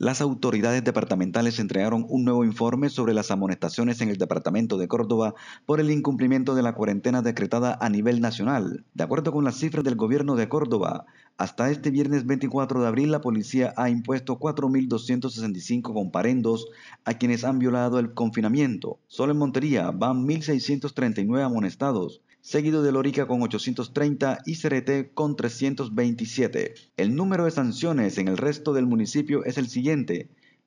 Las autoridades departamentales entregaron un nuevo informe sobre las amonestaciones en el departamento de Córdoba por el incumplimiento de la cuarentena decretada a nivel nacional. De acuerdo con las cifras del gobierno de Córdoba, hasta este viernes 24 de abril la policía ha impuesto 4.265 comparendos a quienes han violado el confinamiento. Solo en Montería van 1.639 amonestados seguido de Lorica con 830 y Cereté con 327. El número de sanciones en el resto del municipio es el siguiente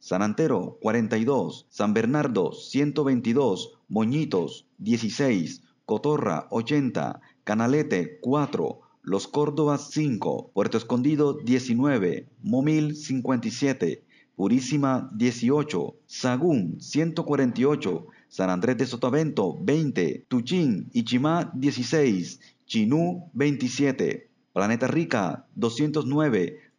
San Antero 42, San Bernardo 122, Moñitos 16, Cotorra 80, Canalete 4, Los Córdobas 5, Puerto Escondido 19, Momil 57, Purísima 18, Sagún 148, San Andrés de Sotavento 20, Tuchín y Chimá 16, Chinú 27, Planeta Rica 209,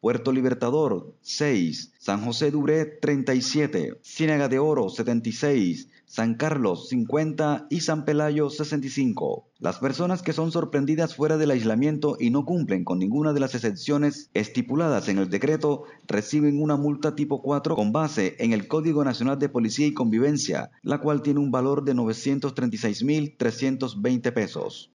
Puerto Libertador 6, San José Duré 37, Ciénaga de Oro 76, San Carlos 50 y San Pelayo 65. Las personas que son sorprendidas fuera del aislamiento y no cumplen con ninguna de las excepciones estipuladas en el decreto reciben una multa tipo 4 con base en el Código Nacional de Policía y Convivencia, la cual tiene un valor de 936.320 pesos.